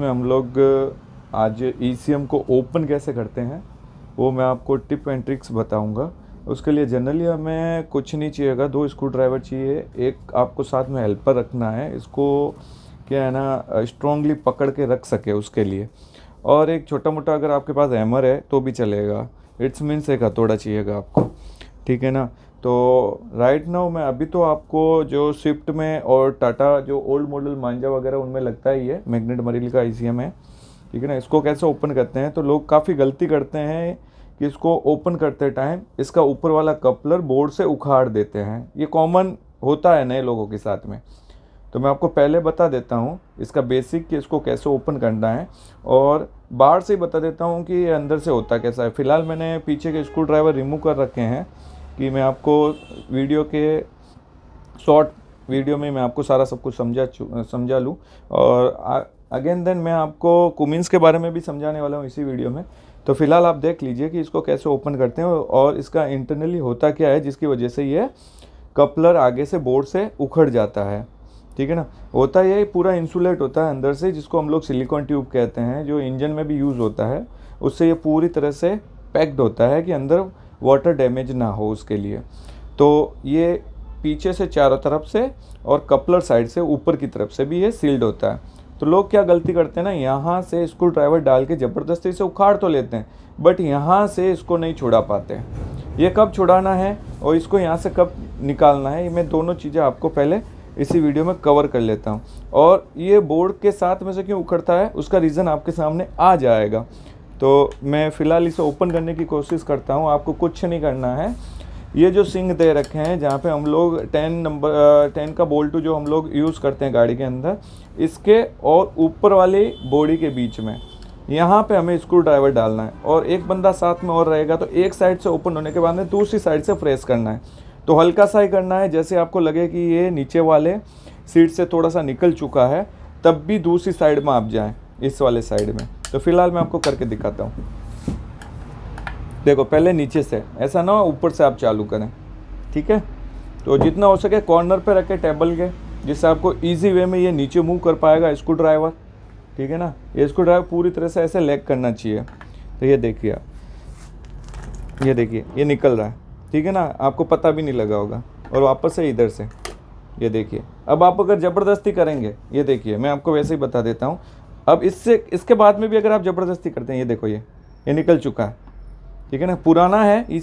में हम लोग आज ई e को ओपन कैसे करते हैं वो मैं आपको टिप एंड ट्रिक्स बताऊंगा उसके लिए जनरली हमें कुछ नहीं चाहिएगा दो स्क्रू ड्राइवर चाहिए एक आपको साथ में हेल्पर रखना है इसको क्या है ना स्ट्रॉन्गली पकड़ के रख सके उसके लिए और एक छोटा मोटा अगर आपके पास हैमर है तो भी चलेगा इट्स मीन्स एक हथौड़ा चाहिएगा आपको ठीक है ना तो राइट नाउ मैं अभी तो आपको जो स्विफ्ट में और टाटा जो ओल्ड मॉडल मांझा वगैरह उनमें लगता ही है मैग्नेट मरील का आई है ठीक है ना इसको कैसे ओपन करते हैं तो लोग काफ़ी गलती करते हैं कि इसको ओपन करते टाइम इसका ऊपर वाला कपलर बोर्ड से उखाड़ देते हैं ये कॉमन होता है नए लोगों के साथ में तो मैं आपको पहले बता देता हूँ इसका बेसिक कि इसको कैसे ओपन करना है और बाहर से ही बता देता हूँ कि ये अंदर से होता कैसा है फ़िलहाल मैंने पीछे के स्क्रू ड्राइवर रिमूव कर रखे हैं कि मैं आपको वीडियो के शॉर्ट वीडियो में मैं आपको सारा सब कुछ समझा समझा लूँ और अगेन देन मैं आपको कुमिन्स के बारे में भी समझाने वाला हूँ इसी वीडियो में तो फिलहाल आप देख लीजिए कि इसको कैसे ओपन करते हैं और इसका इंटरनली होता क्या है जिसकी वजह से ये कपलर आगे से बोर्ड से उखड़ जाता है ठीक है ना होता ये पूरा इंसुलेट होता है अंदर से जिसको हम लोग सिलिकॉन ट्यूब कहते हैं जो इंजन में भी यूज़ होता है उससे ये पूरी तरह से पैक्ड होता है कि अंदर वाटर डैमेज ना हो उसके लिए तो ये पीछे से चारों तरफ से और कपलर साइड से ऊपर की तरफ से भी ये सील्ड होता है तो लोग क्या गलती करते हैं ना यहाँ से स्क्रू ड्राइवर डाल के ज़बरदस्ती से उखाड़ तो लेते हैं बट यहाँ से इसको नहीं छुड़ा पाते ये कब छुड़ाना है और इसको यहाँ से कब निकालना है ये मैं दोनों चीज़ें आपको पहले इसी वीडियो में कवर कर लेता हूँ और ये बोर्ड के साथ में से क्यों उखड़ता है उसका रीज़न आपके सामने आ जाएगा तो मैं फ़िलहाल इसे ओपन करने की कोशिश करता हूँ आपको कुछ नहीं करना है ये जो सिंग दे रखे हैं जहाँ पे हम लोग टेन नंबर टेन का बोल्टू जो हम लोग यूज़ करते हैं गाड़ी के अंदर इसके और ऊपर वाली बॉडी के बीच में यहाँ पे हमें स्क्रू ड्राइवर डालना है और एक बंदा साथ में और रहेगा तो एक साइड से ओपन होने के बाद में दूसरी साइड से प्रेस करना है तो हल्का सा ही करना है जैसे आपको लगे कि ये नीचे वाले सीट से थोड़ा सा निकल चुका है तब भी दूसरी साइड में आप जाएँ इस वाले साइड में तो फिलहाल मैं आपको करके दिखाता हूँ देखो पहले नीचे से ऐसा ना हो ऊपर से आप चालू करें ठीक है तो जितना हो सके कॉर्नर पे रखें टेबल के जिससे आपको इजी वे में ये नीचे मूव कर पाएगा स्क्रू ड्राइवर ठीक है ना ये स्क्रू ड्राइवर पूरी तरह से ऐसे लेग करना चाहिए तो ये देखिए आप ये देखिए ये निकल रहा है ठीक है ना आपको पता भी नहीं लगा होगा और वापस से इधर से ये देखिए अब आप अगर ज़बरदस्ती करेंगे ये देखिए मैं आपको वैसे ही बता देता हूँ अब इससे इसके बाद में भी अगर आप ज़बरदस्ती करते हैं ये देखो ये ये निकल चुका है ठीक है ना पुराना है ई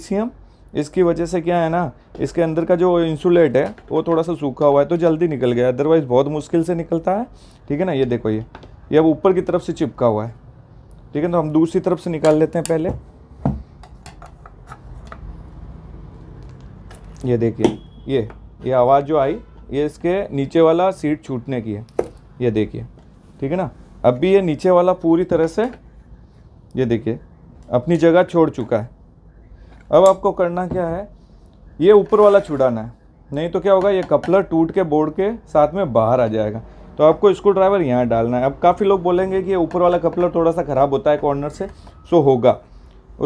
इसकी वजह से क्या है ना इसके अंदर का जो इंसुलेट है वो थोड़ा सा सूखा हुआ है तो जल्दी निकल गया अदरवाइज़ बहुत मुश्किल से निकलता है ठीक है ना ये देखो ये ये अब ऊपर की तरफ से चिपका हुआ है ठीक है तो हम दूसरी तरफ से निकाल लेते हैं पहले ये देखिए ये ये आवाज़ जो आई ये इसके नीचे वाला सीट छूटने की है ये देखिए ठीक है ना अब भी ये नीचे वाला पूरी तरह से ये देखिए अपनी जगह छोड़ चुका है अब आपको करना क्या है ये ऊपर वाला छुड़ाना है नहीं तो क्या होगा ये कपलर टूट के बोर्ड के साथ में बाहर आ जाएगा तो आपको स्क्रू ड्राइवर यहाँ डालना है अब काफ़ी लोग बोलेंगे कि ये ऊपर वाला कपलर थोड़ा सा ख़राब होता है कॉर्नर से सो होगा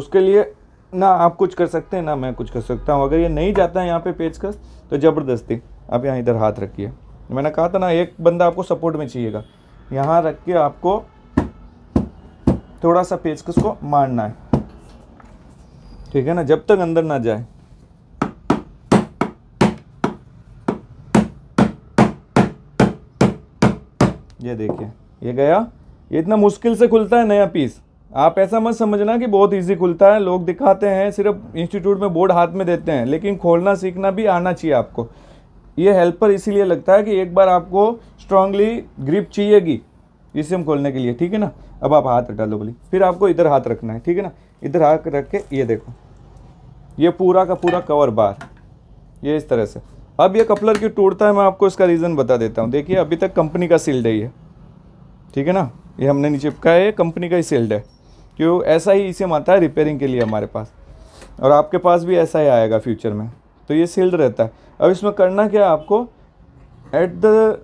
उसके लिए ना आप कुछ कर सकते हैं ना मैं कुछ कर सकता हूँ अगर ये नहीं जाता है यहाँ पे पेचकस तो ज़बरदस्ती आप यहाँ इधर हाथ रखिए मैंने कहा था ना एक बंदा आपको सपोर्ट में चाहिएगा यहाँ रख के आपको थोड़ा सा पेचकस को मारना है ठीक है ना जब तक अंदर ना जाए ये देखिए ये गया ये इतना मुश्किल से खुलता है नया पीस आप ऐसा मत समझना कि बहुत इजी खुलता है लोग दिखाते हैं सिर्फ इंस्टीट्यूट में बोर्ड हाथ में देते हैं लेकिन खोलना सीखना भी आना चाहिए आपको ये हेल्पर इसीलिए लगता है कि एक बार आपको स्ट्रांगली ग्रिप चाहिएगी जिसम खोलने के लिए ठीक है ना अब आप हाथ हटा लो बोली फिर आपको इधर हाथ रखना है ठीक है ना इधर हाथ रख के ये देखो ये पूरा का पूरा कवर बार ये इस तरह से अब ये कपलर क्यों टूटता है मैं आपको इसका रीज़न बता देता हूँ देखिए अभी तक कंपनी का सील्ड है ये ठीक है ना ये हमने नहीं चिपका है कंपनी का ही सील्ड है क्यों ऐसा ही इसे आता है रिपेयरिंग के लिए हमारे पास और आपके पास भी ऐसा ही आएगा फ्यूचर में तो ये सील्ड रहता है अब इसमें करना क्या है आपको एट द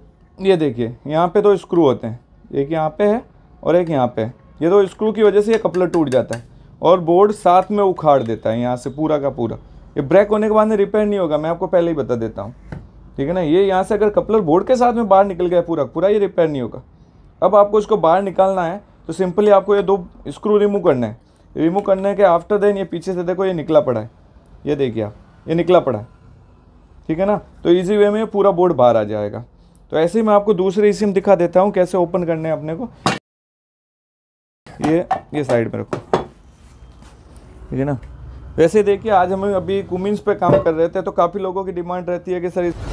ये देखिए यहाँ पे दो स्क्रू होते हैं एक यहाँ पे है और एक यहाँ पे है ये दो स्क्रू की वजह से ये कपलर टूट जाता है और बोर्ड साथ में उखाड़ देता है यहाँ से पूरा का पूरा ये ब्रेक होने के बाद में रिपेयर नहीं होगा मैं आपको पहले ही बता देता हूँ ठीक है ना ये यहाँ से अगर कपलर बोर्ड के साथ में बाहर निकल गया पूरा पूरा ये रिपेयर नहीं होगा अब आपको इसको बाहर निकालना है तो सिंपली आपको ये दो स्क्रू रिमूव करना है रिमूव करने के आफ्टर देन ये पीछे से देखो ये निकला पड़ा है ये देखिए आप ये निकला पड़ा है ठीक है ना तो इजी वे में पूरा बोर्ड बाहर आ जाएगा तो ऐसे ही मैं आपको दूसरी सिम दिखा देता हूँ कैसे ओपन करने हैं अपने को ये ये साइड में रखो ठीक है ना वैसे देखिए आज हम अभी कुमिंस पे काम कर रहे थे तो काफ़ी लोगों की डिमांड रहती है कि सर इस